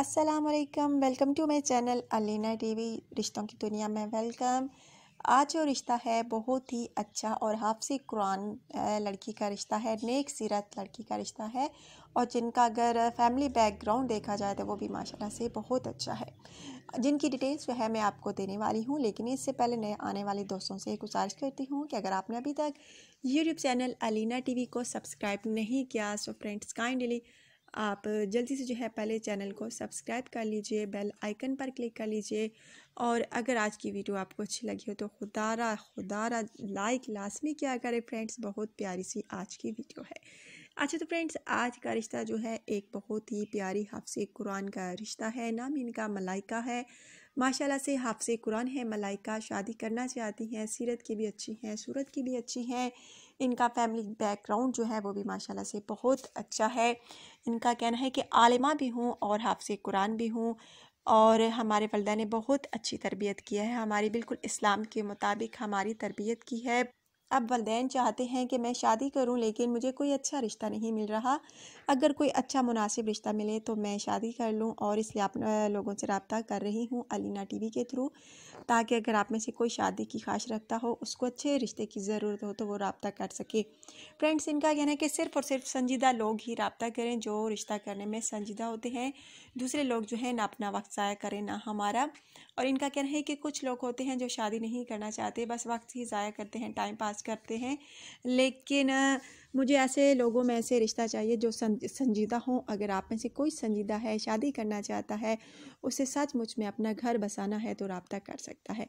वालेकुम welcome to my channel Alina TV रिश्तों की दुनिया में वेलकम आज जो रिश्ता है बहुत ही अच्छा और हाफसी कुरान लड़की का रिश्ता है नेक सीरत लड़की का रिश्ता है और जिनका अगर फैमिली बैकग्राउंड देखा जाए तो वो भी माशाल्लाह से बहुत अच्छा है जिनकी डिटेल्स जो है मैं आपको देने वाली हूँ लेकिन इससे पहले नए आने वाले दोस्तों से गुजारिश करती हूँ कि अगर आपने अभी तक यूट्यूब चैनल अलीना वी को सब्सक्राइब नहीं किया सो फ्रेंड्स काइंडली आप जल्दी से जो है पहले चैनल को सब्सक्राइब कर लीजिए बेल आइकन पर क्लिक कर लीजिए और अगर आज की वीडियो आपको अच्छी लगी हो तो खुदारा खुदारा लाइक लाजमी क्या करें फ्रेंड्स बहुत प्यारी सी आज की वीडियो है अच्छा तो फ्रेंड्स आज का रिश्ता जो है एक बहुत ही प्यारी हाफसी कुरान का रिश्ता है नाम इनका मलाइका है माशाल्लाह से हाफ़ कुरान है मलाइका शादी करना चाहती हैं सीरत की भी अच्छी हैं सूरत की भी अच्छी हैं इनका फैमिली बैकग्राउंड जो है वो भी माशाल्लाह से बहुत अच्छा है इनका कहना है कि आलिमा भी हूँ और हाफसे कुरान भी हूँ और हमारे वलदा ने बहुत अच्छी तरबियत की है हमारी बिल्कुल इस्लाम के मुताबिक हमारी तरबियत की है अब वालदेन चाहते हैं कि मैं शादी करूं लेकिन मुझे कोई अच्छा रिश्ता नहीं मिल रहा अगर कोई अच्छा मुनासिब रिश्ता मिले तो मैं शादी कर लूं और इसलिए आप लोगों से रबता कर रही हूं अलीना टीवी के थ्रू ताकि अगर आप में से कोई शादी की ख्वाहिश रखता हो उसको अच्छे रिश्ते की ज़रूरत हो तो वो रबता कर सके फ्रेंड्स इनका कहना है कि सिर्फ और सिर्फ संजीदा लोग ही रबता करें जो रिश्ता करने में संजीदा होते हैं दूसरे लोग जो हैं ना अपना वक्त ज़ाया करें ना हमारा और इनका कहना है कि कुछ लोग होते हैं जो शादी नहीं करना चाहते बस वक्त ही ज़ाया करते हैं टाइम पास प्रयास करते हैं लेकिन मुझे ऐसे लोगों में ऐसे रिश्ता चाहिए जो संजीदा हों अगर आप में से कोई संजीदा है शादी करना चाहता है उसे सचमुच में अपना घर बसाना है तो रबता कर सकता है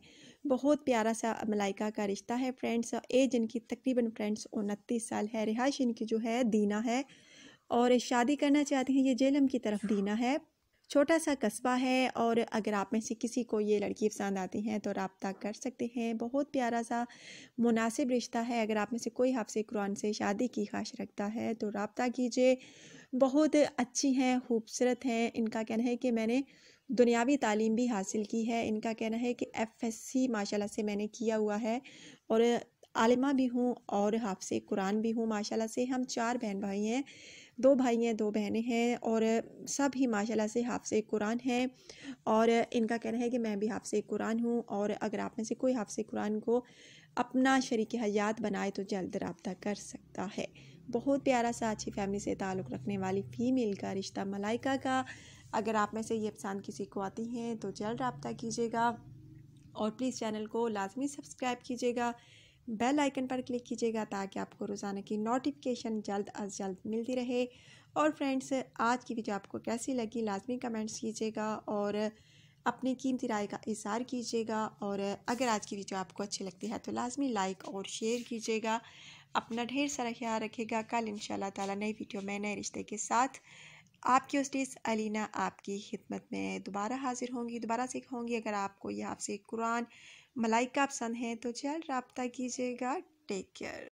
बहुत प्यारा सा मलाइका का रिश्ता है फ्रेंड्स एज इनकी तकरीबन फ्रेंड्स उनतीस साल है रिहाइश इनकी जो है दीना है और शादी करना चाहते हैं ये जेलम की तरफ दीना है छोटा सा कस्बा है और अगर आप में से किसी को ये लड़की पसंद आती है तो रबता कर सकते हैं बहुत प्यारा सा मुनासिब रिश्ता है अगर आप में से कोई हाफसे कुरान से शादी की ख्वाहिश रखता है तो रबता कीजिए बहुत अच्छी हैं खूबसूरत हैं इनका कहना है कि मैंने दुनियावी तालीम भी हासिल की है इनका कहना है कि एफ एस सी माशाल्लाह से मैंने किया हुआ है और आलिमा भी हूँ और हाफ़ कुरान भी हूँ माशाल्लाह से हम चार बहन भाई हैं दो भाई हैं दो बहनें हैं और सब ही माशाल्लाह से हाफ़ कुरान हैं और इनका कहना है कि मैं भी हाफ़ कुरान हूँ और अगर आप में से कोई हाफ़ कुरान को अपना शरीक हयात बनाए तो जल्द रबता कर सकता है बहुत प्यारा सा अच्छी फैमिली से ताल्लुक़ रखने वाली फ़ीमेल का रिश्ता मलाइका का अगर आप में से ये पसंद किसी को आती हैं तो जल्द रबता कीजिएगा और प्लीज़ चैनल को लाजमी सब्सक्राइब कीजिएगा बेल आइकन पर क्लिक कीजिएगा ताकि आपको रोज़ाना की नोटिफिकेशन जल्द अज जल्द मिलती रहे और फ्रेंड्स आज की वीडियो आपको कैसी लगी लाजमी कमेंट्स कीजिएगा और अपनी कीमती राय का इजहार कीजिएगा और अगर आज की वीडियो आपको अच्छी लगती है तो लाजमी लाइक और शेयर कीजिएगा अपना ढेर सारा ख्याल रखेगा कल इन ताला नई वीडियो में नए रिश्ते के साथ आपकी होस्टिस अलीना आपकी खिदमत में दोबारा हाजिर होंगी दोबारा सीख होंगी अगर आपको यह आपसे कुरान मलाइका पसंद है तो चल रबता कीजिएगा टेक केयर